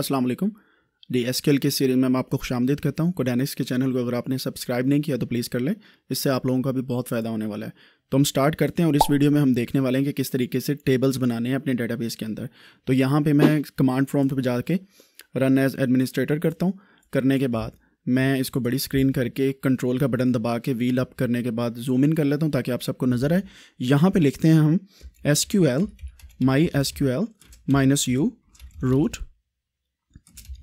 अस्सलाम वालेकुम D S K L के सीरीज़ में मैं आपको खुश आमदीद कहता हूँ कोडेनिक्स के चैनल को अगर आपने सब्सक्राइब नहीं किया तो प्लीज़ कर लें इससे आप लोगों का भी बहुत फ़ायदा होने वाला है तो हम स्टार्ट करते हैं और इस वीडियो में हम देखने वाले हैं कि किस तरीके से टेबल्स बनाने हैं अपने डेटाबेस के अंदर तो यहाँ पर मैं कमांड पर जा जाके रन एज एडमिनिस्ट्रेटर करता हूँ करने के बाद मैं इसको बड़ी स्क्रीन करके कंट्रोल का बटन दबा के व्हील अप करने के बाद जूम इन कर लेता हूँ ताकि आप सबको नज़र आए यहाँ पर लिखते हैं हम S Q L my S Q L minus U root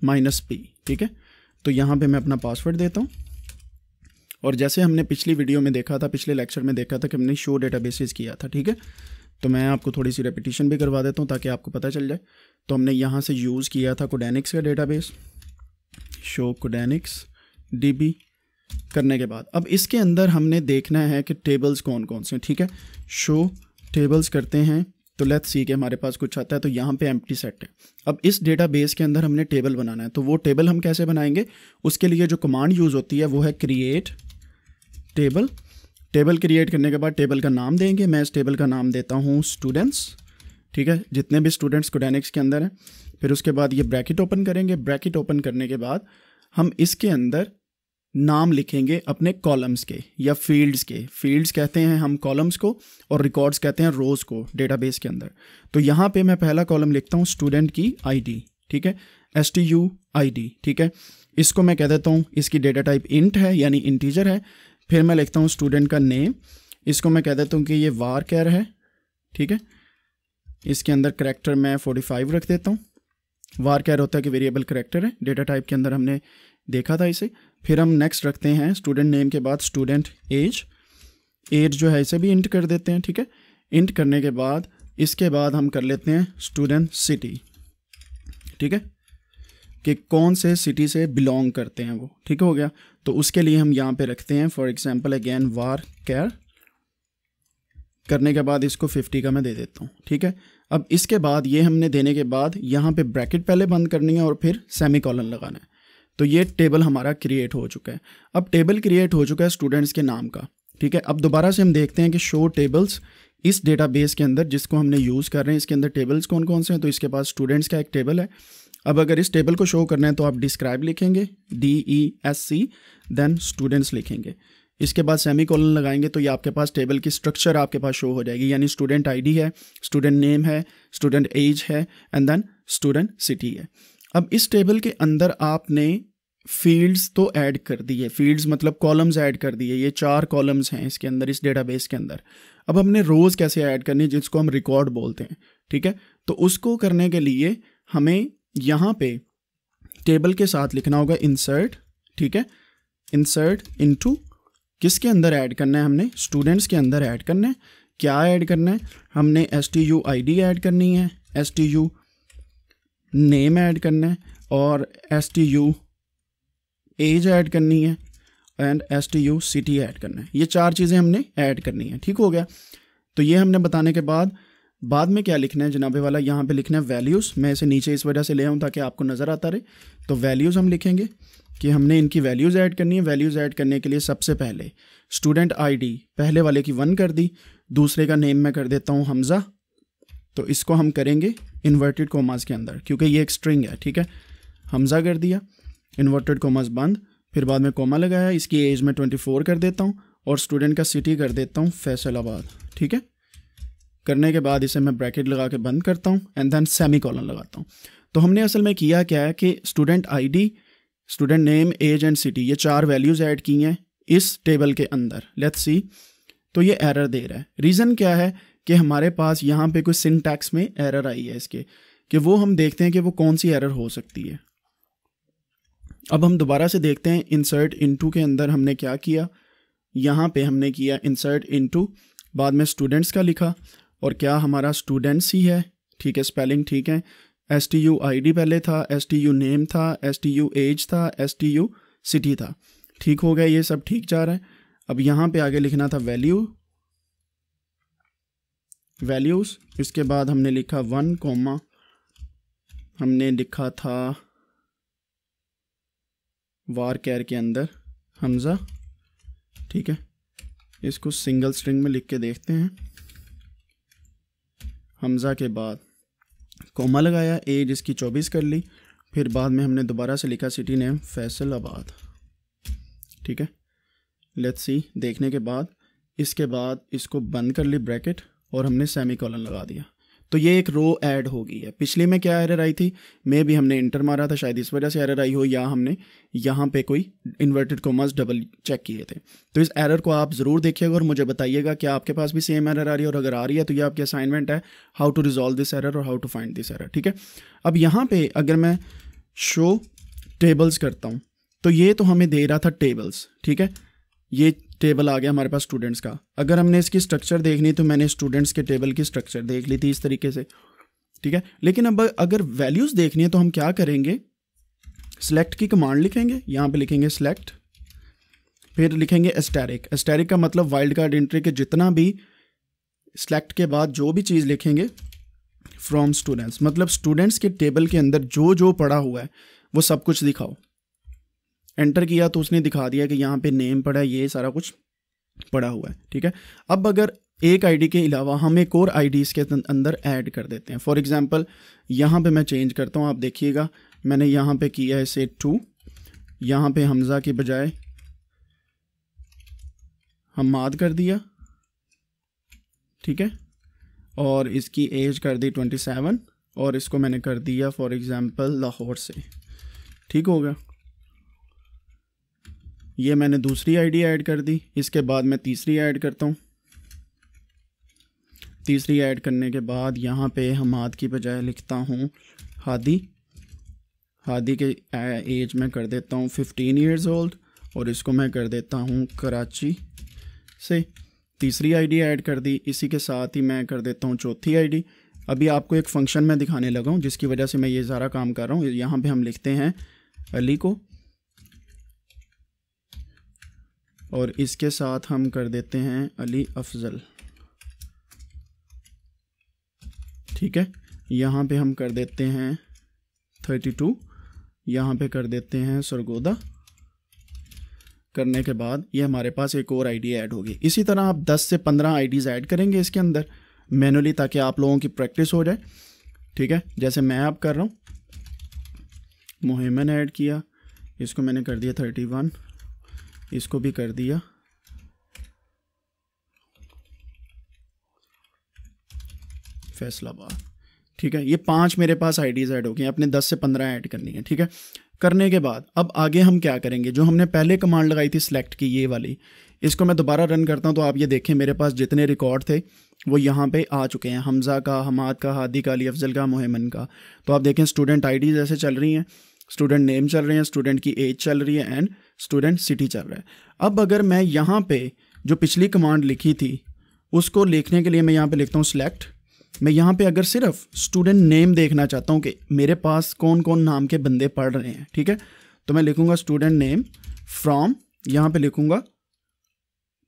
minus P ठीक है तो यहाँ पे मैं अपना पासवर्ड देता हूँ और जैसे हमने पिछली वीडियो में देखा था पिछले लेक्चर में देखा था कि हमने शो डेटा बेसिस किया था ठीक है तो मैं आपको थोड़ी सी रेपिटेशन भी करवा देता हूँ ताकि आपको पता चल जाए तो हमने यहाँ से यूज़ किया था कोडेनिक्स का डेटाबेस शो कोडेनिक्स डी करने के बाद अब इसके अंदर हमने देखना है कि टेबल्स कौन कौन से ठीक है शो टेबल्स करते हैं तो लेट्स सी के हमारे पास कुछ आता है तो यहाँ पे एम्प्टी सेट है अब इस डेटा बेस के अंदर हमने टेबल बनाना है तो वो टेबल हम कैसे बनाएंगे उसके लिए जो कमांड यूज़ होती है वो है क्रिएट टेबल टेबल क्रिएट करने के बाद टेबल का नाम देंगे मैं इस टेबल का नाम देता हूँ स्टूडेंट्स ठीक है जितने भी स्टूडेंट्स कोडेनिक्स के अंदर हैं फिर उसके बाद ये ब्रैकेट ओपन करेंगे ब्रैकेट ओपन करने के बाद हम इसके अंदर नाम लिखेंगे अपने कॉलम्स के या फील्ड्स के फील्ड्स कहते हैं हम कॉलम्स को और रिकॉर्ड्स कहते हैं रोज़ को डेटाबेस के अंदर तो यहाँ पे मैं पहला कॉलम लिखता हूँ स्टूडेंट की आईडी ठीक है S T U I D ठीक है इसको मैं कह देता हूँ इसकी डेटा टाइप इंट है यानी इंटीजर है फिर मैं लिखता हूँ स्टूडेंट का नेम इसको मैं कह देता हूँ कि ये वार कैर है ठीक है इसके अंदर करेक्टर मैं फोर्टी फाइव रख देता हूँ वार कैर होता है कि वेरिएबल करेक्टर है डेटा टाइप के अंदर हमने देखा था इसे फिर हम नेक्स्ट रखते हैं स्टूडेंट नेम के बाद स्टूडेंट एज एज जो है इसे भी इंट कर देते हैं ठीक है इंट करने के बाद इसके बाद हम कर लेते हैं स्टूडेंट सिटी ठीक है कि कौन से सिटी से बिलोंग करते हैं वो ठीक हो गया तो उसके लिए हम यहाँ पे रखते हैं for example again varchar करने के बाद इसको 50 का मैं दे देता हूँ ठीक है अब इसके बाद ये हमने देने के बाद यहाँ पे ब्रैकेट पहले बंद करनी है और फिर सेमी कॉलन लगाना है तो ये टेबल हमारा क्रिएट हो चुका है अब टेबल क्रिएट हो चुका है स्टूडेंट्स के नाम का ठीक है अब दोबारा से हम देखते हैं कि शो टेबल्स इस डेटाबेस के अंदर जिसको हमने यूज़ कर रहे हैं इसके अंदर टेबल्स कौन कौन से हैं तो इसके पास स्टूडेंट्स का एक टेबल है अब अगर इस टेबल को शो करना है तो आप डिस्क्राइब लिखेंगे D E S C then students लिखेंगे इसके बाद सेमी कॉलन लगाएंगे तो ये आपके पास टेबल की स्ट्रक्चर आपके पास शो हो जाएगी यानी स्टूडेंट आईडी है स्टूडेंट नेम है स्टूडेंट एज है एंड देन स्टूडेंट सिटी है अब इस टेबल के अंदर आपने फील्ड्स तो ऐड कर दिए फील्ड्स मतलब कॉलम्स ऐड कर दिए ये चार कॉलम्स हैं इसके अंदर इस डेटाबेस के अंदर अब हमने रोज़ कैसे ऐड करनी है जिसको हम रिकॉर्ड बोलते हैं ठीक है तो उसको करने के लिए हमें यहाँ पे टेबल के साथ लिखना होगा इंसर्ट ठीक है इंसर्ट इनटू किसके अंदर ऐड करना है हमने स्टूडेंट्स के अंदर ऐड करना है क्या ऐड करना है हमने S T U I D add करनी है S T U name add करना है और S T U age add करनी है and S T U city add करना है ये चार चीज़ें हमने ऐड करनी है ठीक हो गया तो ये हमने बताने के बाद बाद में क्या लिखना है जनाबे वाला यहाँ पे लिखना है वैल्यूज़ मैं इसे नीचे इस वजह से ले आऊँ ताकि आपको नज़र आता रहे तो वैल्यूज़ हम लिखेंगे कि हमने इनकी वैल्यूज़ ऐड करनी है वैल्यूज़ ऐड करने के लिए सबसे पहले स्टूडेंट आईडी पहले वाले की वन कर दी दूसरे का नेम मैं कर देता हूँ हमज़ा तो इसको हम करेंगे इन्वर्टेड कोमास के अंदर क्योंकि ये एक स्ट्रिंग है ठीक है हमज़ा कर दिया इन्वर्टेड कॉमास बंद फिर बाद में कॉमा लगाया इसकी एज में ट्वेंटी फोर कर देता हूँ और स्टूडेंट का सिटी कर देता हूँ फैसलाबाद ठीक है करने के बाद इसे मैं ब्रैकेट लगा के बंद करता हूँ एंड देन सेमी कॉलन लगाता हूँ तो हमने असल में किया क्या है कि student ID student name age and city ये चार वैल्यूज़ ऐड की हैं इस टेबल के अंदर लेथ सी तो ये एरर दे रहा है रीज़न क्या है कि हमारे पास यहाँ पे कोई सिंटैक्स में एरर आई है इसके कि वो हम देखते हैं कि वो कौन सी एरर हो सकती है अब हम दोबारा से देखते हैं इंसर्ट इनटू के अंदर हमने क्या किया यहाँ पे हमने किया इंसर्ट इनटू बाद में स्टूडेंट्स का लिखा और क्या हमारा स्टूडेंट्स ही है ठीक है स्पेलिंग ठीक है S T U I D पहले था एस टी यू नेम था एस टी यू एज था एस टी यू सिटी था ठीक हो गया ये सब ठीक जा रहा है अब यहाँ पे आगे लिखना था वैल्यू वैल्यूज़ इसके बाद हमने लिखा वन कॉमा हमने लिखा था वार कैर के अंदर हमज़ा ठीक है इसको सिंगल स्ट्रिंग में लिख के देखते हैं हमज़ा के बाद कोमा लगाया ए जिसकी चौबीस कर ली फिर बाद में हमने दोबारा से लिखा सिटी नेम आबाद ठीक है लेट्स सी देखने के बाद इसके बाद इसको बंद कर ली ब्रैकेट और हमने सेमी कॉलन लगा दिया तो ये एक रो ऐड हो गई है पिछले में क्या एरर आई थी मे भी हमने इंटर मारा था शायद इस वजह से एरर आई हो या हमने यहाँ पे कोई इन्वर्टेड कॉमर्स डबल चेक किए थे तो इस एरर को आप ज़रूर देखिएगा और मुझे बताइएगा कि आपके पास भी सेम एरर आ रही है और अगर आ रही है तो ये आपकी असाइनमेंट है how to resolve this error और how to find this error ठीक है अब यहाँ पर अगर मैं शो टेबल्स करता हूँ तो ये तो हमें दे रहा था टेबल्स ठीक है ये टेबल आ गया हमारे पास स्टूडेंट्स का अगर हमने इसकी स्ट्रक्चर देखनी तो मैंने स्टूडेंट्स के टेबल की स्ट्रक्चर देख ली थी इस तरीके से ठीक है लेकिन अब अगर वैल्यूज़ देखनी है तो हम क्या करेंगे सेलेक्ट की कमांड लिखेंगे यहाँ पे लिखेंगे सेलेक्ट फिर लिखेंगे एस्टेरिक एस्टेरिक का मतलब वाइल्ड कार्ड एंट्री के जितना भी सेलेक्ट के बाद जो भी चीज़ लिखेंगे फ्रॉम स्टूडेंट्स मतलब स्टूडेंट्स के टेबल के अंदर जो जो पढ़ा हुआ है वो सब कुछ दिखाओ एंटर किया तो उसने दिखा दिया कि यहाँ पे नेम पड़ा है ये सारा कुछ पड़ा हुआ है ठीक है अब अगर एक आईडी के अलावा हम एक और आई के अं-, अंदर ऐड कर देते हैं फॉर एग्ज़ाम्पल यहाँ पे मैं चेंज करता हूँ आप देखिएगा मैंने यहाँ पे किया है से टू यहाँ पे हमज़ा के बजाय हमाद कर दिया ठीक है और इसकी एज कर दी ट्वेंटी सेवन और इसको मैंने कर दिया फॉर एग्ज़ाम्पल लाहौर से ठीक हो गया ये मैंने दूसरी आईडी ऐड कर दी इसके बाद मैं तीसरी ऐड करता हूँ तीसरी ऐड करने के बाद यहाँ पे हमाद की बजाय लिखता हूँ हादी हादी के एज में कर देता हूँ फिफ्टीन ईयर्स ओल्ड और इसको मैं कर देता हूँ कराची से तीसरी आईडी ऐड कर दी इसी के साथ ही मैं कर देता हूँ चौथी आईडी अभी आपको एक फंक्शन में दिखाने लगा हूँ जिसकी वजह से मैं ये सारा काम कर रहा हूँ यहाँ पे हम लिखते हैं अली को और इसके साथ हम कर देते हैं अली अफजल ठीक है यहाँ पे हम कर देते हैं थर्टी टू यहाँ पर कर देते हैं सरगोदा करने के बाद ये हमारे पास एक और आईडी ऐड होगी इसी तरह आप 10 से 15 आईडीज ऐड करेंगे इसके अंदर मैनुअली ताकि आप लोगों की प्रैक्टिस हो जाए ठीक है जैसे मैं आप कर रहा हूँ मुहिमन ऐड किया इसको मैंने कर दिया थर्टी वन इसको भी कर दिया फैसलाबाद ठीक है ये पांच मेरे पास आईडीज ऐड हो गई अपने दस से पंद्रह ऐड करनी है ठीक है करने के बाद अब आगे हम क्या करेंगे जो हमने पहले कमांड लगाई थी सिलेक्ट की ये वाली इसको मैं दोबारा रन करता हूँ तो आप ये देखें मेरे पास जितने रिकॉर्ड थे वो यहाँ पे आ चुके हैं हमज़ा का हमाद का हादी का अली अफजल का मोहमन का तो आप देखें स्टूडेंट आईडीज ऐसे चल रही हैं स्टूडेंट नेम चल रहे हैं स्टूडेंट की एज चल रही है एंड स्टूडेंट सिटी चल रहा है अब अगर मैं यहाँ पे जो पिछली कमांड लिखी थी उसको लिखने के लिए मैं यहाँ पे लिखता हूँ सिलेक्ट मैं यहाँ पे अगर सिर्फ स्टूडेंट नेम देखना चाहता हूँ कि मेरे पास कौन कौन नाम के बंदे पढ़ रहे हैं ठीक है तो मैं लिखूँगा स्टूडेंट नेम फ्रॉम यहाँ पे लिखूँगा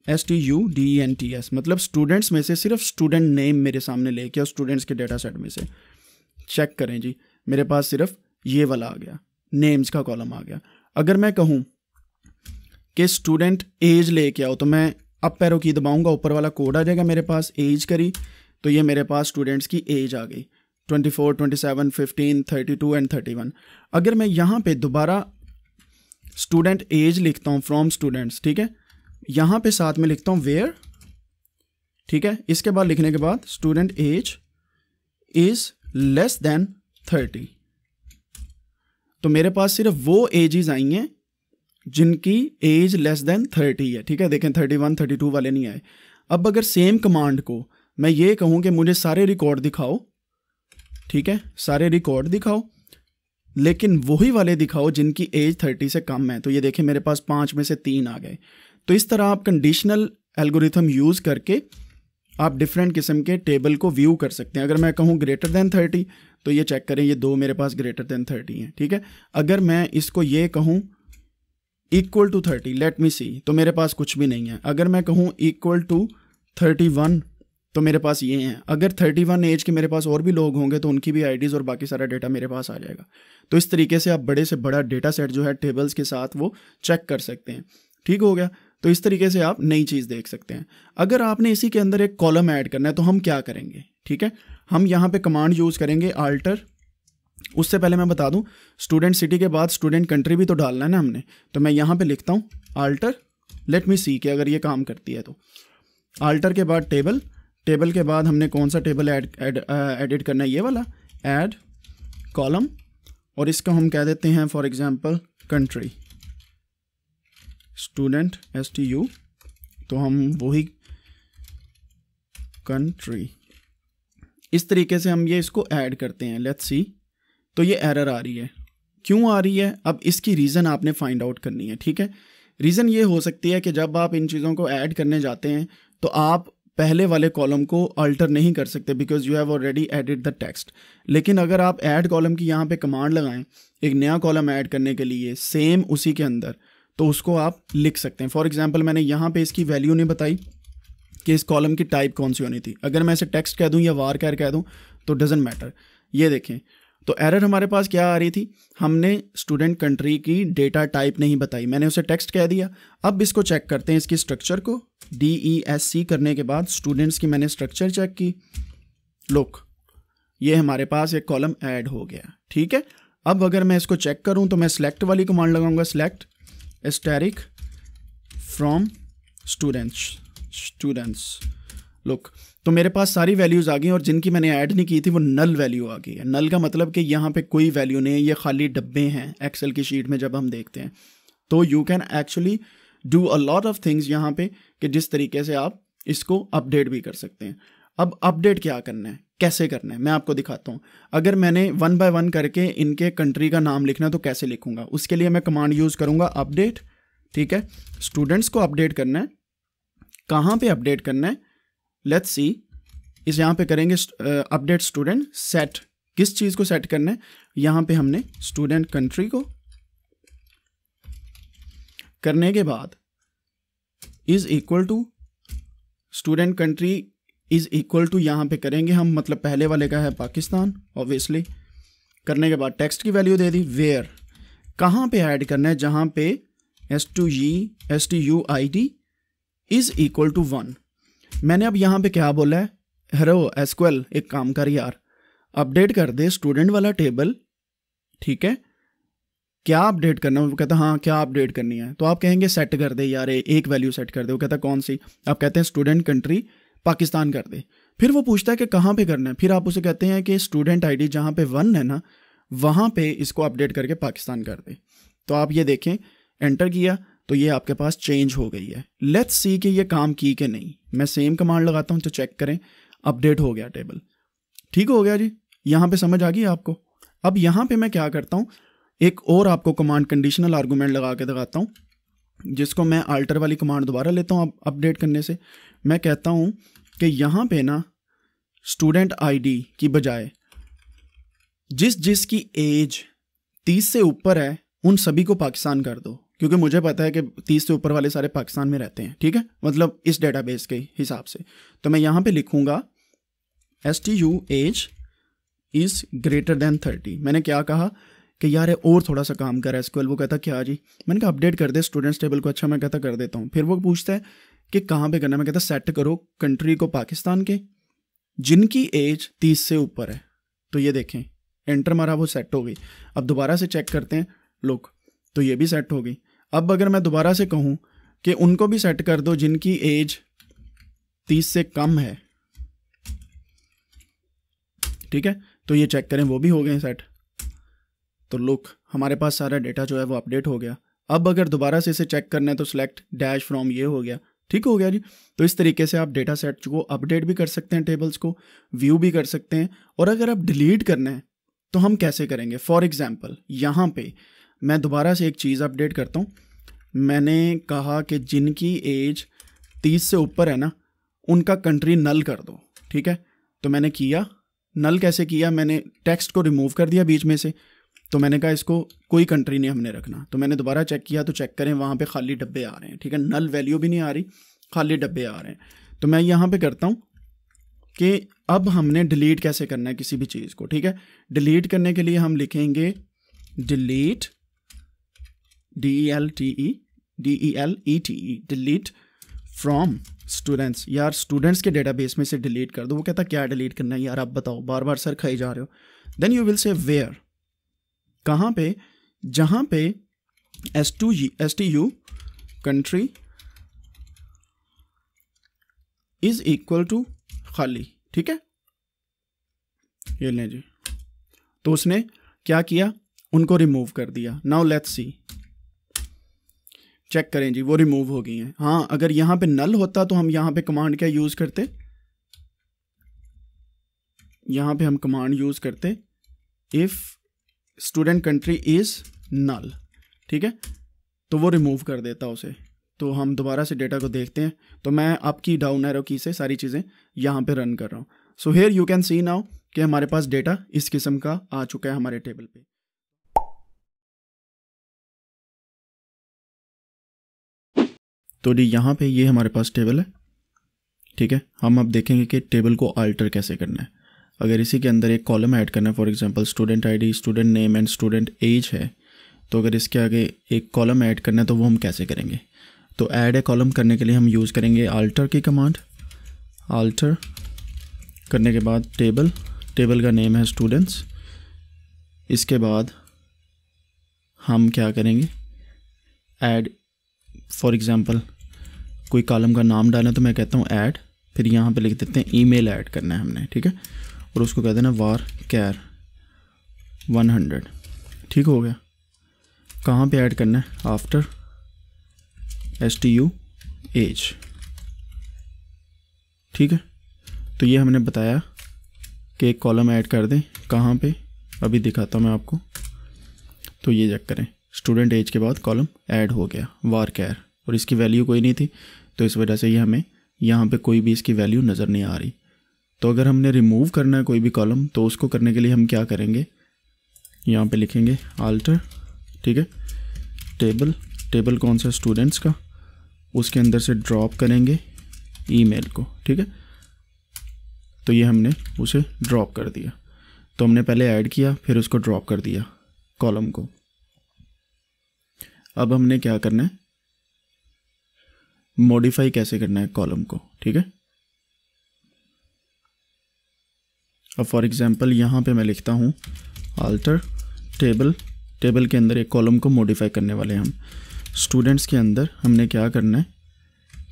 S T U D N e T S मतलब स्टूडेंट्स में से सिर्फ स्टूडेंट नेम मेरे सामने लेके और स्टूडेंट्स के डेटा सेट में से चेक करें जी मेरे पास सिर्फ ये वाला आ गया नेम्स का कॉलम आ गया अगर मैं कहूँ कि स्टूडेंट एज लेके आओ तो मैं अप पैरों की दबाऊंगा ऊपर वाला कोड आ जाएगा मेरे पास एज करी तो ये मेरे पास स्टूडेंट्स की एज आ गई 24, 27, 15, 32 एंड 31 अगर मैं यहाँ पे दोबारा स्टूडेंट एज लिखता हूँ फ्रॉम स्टूडेंट्स ठीक है यहाँ पे साथ में लिखता हूँ वेयर ठीक है इसके बाद लिखने के बाद student age is less than thirty तो मेरे पास सिर्फ वो एजेस आई हैं जिनकी एज लेस देन थर्टी है ठीक है देखें थर्टी वन थर्टी टू वाले नहीं आए अब अगर सेम कमांड को मैं ये कहूँ कि मुझे सारे रिकॉर्ड दिखाओ ठीक है सारे रिकॉर्ड दिखाओ लेकिन वही वाले दिखाओ जिनकी एज थर्टी से कम है तो ये देखें मेरे पास पाँच में से तीन आ गए तो इस तरह आप कंडीशनल एल्गोरिथम यूज़ करके आप डिफरेंट किस्म के टेबल को व्यू कर सकते हैं अगर मैं कहूँ ग्रेटर देन थर्टी तो ये चेक करें ये दो मेरे पास ग्रेटर देन थर्टी हैं ठीक है अगर मैं इसको ये कहूँ equal to thirty let me see तो मेरे पास कुछ भी नहीं है अगर मैं कहूँ इक्वल टू थर्टी वन तो मेरे पास ये हैं अगर थर्टी वन एज के मेरे पास और भी लोग होंगे तो उनकी भी आईडीज़ और बाकी सारा डेटा मेरे पास आ जाएगा तो इस तरीके से आप बड़े से बड़ा डेटा सेट जो है टेबल्स के साथ वो चेक कर सकते हैं ठीक हो गया तो इस तरीके से आप नई चीज़ देख सकते हैं अगर आपने इसी के अंदर एक कॉलम ऐड करना है तो हम क्या करेंगे ठीक है हम यहाँ पे कमांड यूज़ करेंगे आल्टर उससे पहले मैं बता दूँ स्टूडेंट सिटी के बाद स्टूडेंट कंट्री भी तो डालना है ना हमने तो मैं यहाँ पे लिखता हूँ आल्टर लेट मी सी कि अगर ये काम करती है तो आल्टर के बाद टेबल टेबल के बाद हमने कौन सा टेबल एड एडिट करना है ये वाला एड कॉलम और इसका हम कह देते हैं for example country student S T U तो हम वही कंट्री इस तरीके से हम ये इसको ऐड करते हैं लेट्स सी तो ये एरर आ रही है क्यों आ रही है अब इसकी रीज़न आपने फाइंड आउट करनी है ठीक है रीज़न ये हो सकती है कि जब आप इन चीज़ों को ऐड करने जाते हैं तो आप पहले वाले कॉलम को अल्टर नहीं कर सकते because you have already added the text लेकिन अगर आप ऐड कॉलम की यहाँ पे कमांड लगाएं एक नया कॉलम ऐड करने के लिए सेम उसी के अंदर तो उसको आप लिख सकते हैं फॉर एग्जाम्पल मैंने यहाँ पे इसकी वैल्यू नहीं बताई कि इस कॉलम की टाइप कौन सी होनी थी अगर मैं इसे टेक्स्ट कह दूँ या वार कैर कह दूँ तो डजेंट मैटर ये देखें तो एरर हमारे पास क्या आ रही थी हमने स्टूडेंट कंट्री की डेटा टाइप नहीं बताई मैंने उसे टेक्स्ट कह दिया अब इसको चेक करते हैं इसकी स्ट्रक्चर को डी ई एस सी करने के बाद स्टूडेंट्स की मैंने स्ट्रक्चर चेक की लुक ये हमारे पास एक कॉलम ऐड हो गया ठीक है अब अगर मैं इसको चेक करूँ तो मैं सिलेक्ट वाली कमांड लगाऊंगा select asterisk from students students look तो मेरे पास सारी वैल्यूज़ आ गई और जिनकी मैंने ऐड नहीं की थी वो नल वैल्यू आ गई है नल का मतलब कि यहाँ पे कोई वैल्यू नहीं है ये खाली डब्बे हैं एक्सेल की शीट में जब हम देखते हैं तो you can actually do a lot of things यहाँ पे कि जिस तरीके से आप इसको अपडेट भी कर सकते हैं अब अपडेट क्या करना है कैसे करना है मैं आपको दिखाता हूँ अगर मैंने वन बाय वन करके इनके कंट्री का नाम लिखना है तो कैसे लिखूंगा उसके लिए मैं कमांड यूज़ करूँगा अपडेट ठीक है स्टूडेंट्स को अपडेट करना है कहाँ पे अपडेट करना है लेट्स सी इस यहाँ पे करेंगे अपडेट स्टूडेंट सेट किस चीज़ को सेट करना है यहाँ पे हमने स्टूडेंट कंट्री को करने के बाद is equal to student country is equal to यहाँ पे करेंगे हम मतलब पहले वाले का है पाकिस्तान ऑब्वियसली करने के बाद टेक्स्ट की वैल्यू दे दी वेयर कहाँ पे ऐड करना है जहाँ पे S two E S T U I D is equal to one मैंने अब यहाँ पे क्या बोला है हेरो एसक्वेल एक काम कर यार अपडेट कर दे स्टूडेंट वाला टेबल ठीक है क्या अपडेट करना वो कहता हाँ क्या अपडेट करनी है तो आप कहेंगे सेट कर दे यार एक वैल्यू सेट कर दे वो कहता कौन सी आप कहते हैं स्टूडेंट कंट्री पाकिस्तान कर दे फिर वो पूछता है कि कहाँ पे करना है फिर आप उसे कहते हैं कि स्टूडेंट आईडी जहाँ पे वन है ना वहाँ पे इसको अपडेट करके पाकिस्तान कर दे तो आप ये देखें एंटर किया तो ये आपके पास चेंज हो गई है लेट्स सी कि ये काम की कि नहीं मैं सेम कमांड लगाता हूँ तो चेक करें अपडेट हो गया टेबल ठीक हो गया जी यहाँ पे समझ आ गई आपको अब यहाँ पे मैं क्या करता हूँ एक और आपको कमांड कंडीशनल आर्गूमेंट लगा के दिखाता हूँ जिसको मैं आल्टर वाली कमांड दोबारा लेता हूँ अपडेट करने से मैं कहता हूँ कि यहाँ पे ना स्टूडेंट आईडी की बजाय जिस जिस की एज तीस से ऊपर है उन सभी को पाकिस्तान कर दो क्योंकि मुझे पता है कि तीस से ऊपर वाले सारे पाकिस्तान में रहते हैं ठीक है मतलब इस डेटाबेस के हिसाब से तो मैं यहाँ पे लिखूँगा S T U age is greater than thirty मैंने क्या कहा कि यार और थोड़ा सा काम कर एसक्यूएल वो कहता क्या जी मैंने कहा अपडेट कर दे स्टूडेंट्स टेबल को अच्छा मैं कहता कर देता हूँ फिर वो पूछता है कि कहाँ पे करना मैं कहता सेट करो कंट्री को पाकिस्तान के जिनकी एज तीस से ऊपर है तो ये देखें एंटर मारा वो सेट हो गई अब दोबारा से चेक करते हैं लोग तो ये भी सेट हो गई अब अगर मैं दोबारा से कहूँ कि उनको भी सेट कर दो जिनकी एज तीस से कम है ठीक है तो ये चेक करें वो भी हो गए सेट तो लुक हमारे पास सारा डेटा जो है वो अपडेट हो गया अब अगर दोबारा से इसे चेक करना है तो सिलेक्ट डैश फ्रॉम ये हो गया ठीक हो गया जी तो इस तरीके से आप डेटा सेट को अपडेट भी कर सकते हैं टेबल्स को व्यू भी कर सकते हैं और अगर आप डिलीट करना है तो हम कैसे करेंगे फॉर एग्जाम्पल यहाँ पे मैं दोबारा से एक चीज़ अपडेट करता हूँ मैंने कहा कि जिनकी एज तीस से ऊपर है ना उनका कंट्री नल कर दो ठीक है तो मैंने किया नल कैसे किया मैंने टेक्स्ट को रिमूव कर दिया बीच में से तो मैंने कहा इसको कोई कंट्री नहीं हमने रखना तो मैंने दोबारा चेक किया तो चेक करें वहाँ पे खाली डब्बे आ रहे हैं ठीक है नल वैल्यू भी नहीं आ रही खाली डब्बे आ रहे हैं तो मैं यहाँ पे करता हूँ कि अब हमने डिलीट कैसे करना है किसी भी चीज़ को ठीक है डिलीट करने के लिए हम लिखेंगे delete D-E-L-T-E, e, e e D-E-L-E-T-E, delete from students यार स्टूडेंट्स के डेटाबेस में से डिलीट कर दो वो कहता क्या डिलीट करना है यार आप बताओ बार बार सर खाई जा रहे हो then you will say where कहाँ पे जहाँ पे S two G S T U country is equal to खाली ठीक है ये लें जी तो उसने क्या किया उनको रिमूव कर दिया नाउ लेट्स सी चेक करें जी वो रिमूव हो गई हैं हाँ अगर यहाँ पे नल होता तो हम यहाँ पे कमांड क्या यूज़ करते यहाँ पे हम कमांड यूज़ करते if student country is null ठीक है तो वो रिमूव कर देता उसे तो हम दोबारा से डेटा को देखते हैं तो मैं आपकी डाउन एरो की से सारी चीज़ें यहाँ पे रन कर रहा हूँ so here you can see now कि हमारे पास डेटा इस किस्म का आ चुका है हमारे टेबल पे तो जी यहाँ पे ये हमारे पास टेबल है ठीक है हम अब देखेंगे कि टेबल को अल्टर कैसे करना है अगर इसी के अंदर एक कॉलम ऐड करना है for example student ID student name and student age है तो अगर इसके आगे एक कॉलम ऐड करना है तो वो हम कैसे करेंगे तो ऐड ए कॉलम करने के लिए हम यूज़ करेंगे आल्टर की कमांड आल्टर करने के बाद टेबल टेबल का नेम है स्टूडेंट्स इसके बाद हम क्या करेंगे ऐड फॉर एग्ज़ाम्पल कोई कॉलम का नाम डालें तो मैं कहता हूँ ऐड फिर यहाँ पे लिख देते हैं ईमेल ऐड करना है हमने ठीक है और उसको कह देना वार कैर वन हंड्रेड ठीक हो गया कहाँ पे ऐड करना है after S T U age ठीक है तो ये हमने बताया कि एक कॉलम ऐड कर दें कहाँ पे अभी दिखाता हूँ मैं आपको तो ये चेक करें स्टूडेंट एज के बाद कॉलम ऐड हो गया वार कैर और इसकी वैल्यू कोई नहीं थी तो इस वजह से ये हमें यहाँ पे कोई भी इसकी वैल्यू नज़र नहीं आ रही तो अगर हमने रिमूव करना है कोई भी कॉलम तो उसको करने के लिए हम क्या करेंगे यहाँ पे लिखेंगे आल्टर ठीक है टेबल टेबल कौन सा स्टूडेंट्स का उसके अंदर से ड्रॉप करेंगे ईमेल को ठीक है तो ये हमने उसे ड्रॉप कर दिया तो हमने पहले ऐड किया फिर उसको ड्रॉप कर दिया कॉलम को अब हमने क्या करना है मॉडिफाई कैसे करना है कॉलम को ठीक है अब फॉर एग्जांपल यहां पे मैं लिखता हूँ आल्टर टेबल टेबल के अंदर एक कॉलम को मॉडिफाई करने वाले हैं हम स्टूडेंट्स के अंदर हमने क्या करना है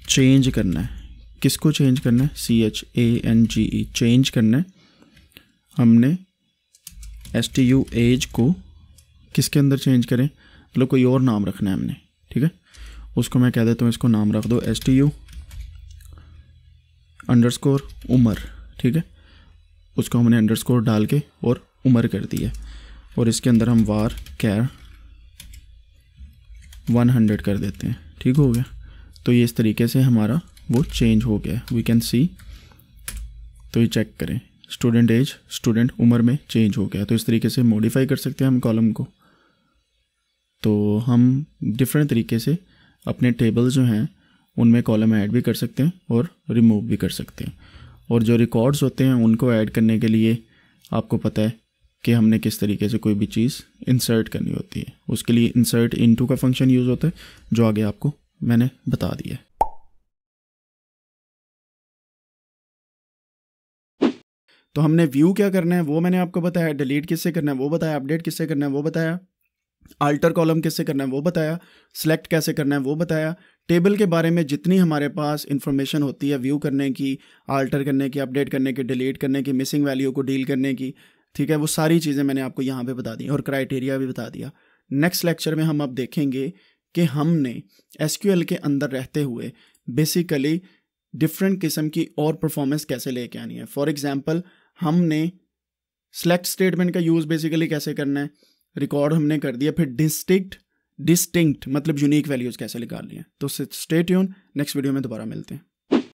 चेंज करना है किसको चेंज करना है C H A N G E change करना है हमने एस टी यू एज को किसके अंदर चेंज करें मतलब कोई और नाम रखना है हमने ठीक है उसको मैं कह देता हूँ इसको नाम रख दो S T U underscore उमर ठीक है उसको हमने अंडर स्कोर डाल के और उमर कर दिया और इसके अंदर हम वार कैर वन हंड्रेड कर देते हैं ठीक हो गया तो ये इस तरीके से हमारा वो चेंज हो गया वी कैन सी तो ये चेक करें स्टूडेंट एज स्टूडेंट उम्र में चेंज हो गया तो इस तरीके से मॉडिफाई कर सकते हैं हम कॉलम को तो हम डिफरेंट तरीके से अपने टेबल जो हैं उनमें कॉलम ऐड भी कर सकते हैं और रिमूव भी कर सकते हैं और जो रिकॉर्ड्स होते हैं उनको ऐड करने के लिए आपको पता है कि हमने किस तरीके से कोई भी चीज़ इंसर्ट करनी होती है उसके लिए इंसर्ट इनटू का फंक्शन यूज़ होता है जो आगे आपको मैंने बता दिया है तो हमने व्यू क्या करना है वो मैंने आपको बताया डिलीट किससे करना है वो बताया अपडेट किससे करना है वो बताया आल्टर कॉलम कैसे करना है वो बताया सेलेक्ट कैसे करना है वो बताया टेबल के बारे में जितनी हमारे पास इंफॉर्मेशन होती है व्यू करने की आल्टर करने की अपडेट करने की डिलीट करने की मिसिंग वैल्यू को डील करने की ठीक है वो सारी चीज़ें मैंने आपको यहाँ पे बता दी और क्राइटेरिया भी बता दिया नेक्स्ट लेक्चर में हम अब देखेंगे कि हमने एस के अंदर रहते हुए बेसिकली डिफरेंट किस्म की और परफॉर्मेंस कैसे लेके आनी है फॉर एग्ज़ाम्पल हमने सेलेक्ट स्टेटमेंट का यूज़ बेसिकली कैसे करना है रिकॉर्ड हमने कर दिया फिर डिस्टिक्ट डिस्टिंक्ट मतलब यूनिक वैल्यूज कैसे निकाल लिया तो स्टेट यून नेक्स्ट वीडियो में दोबारा मिलते हैं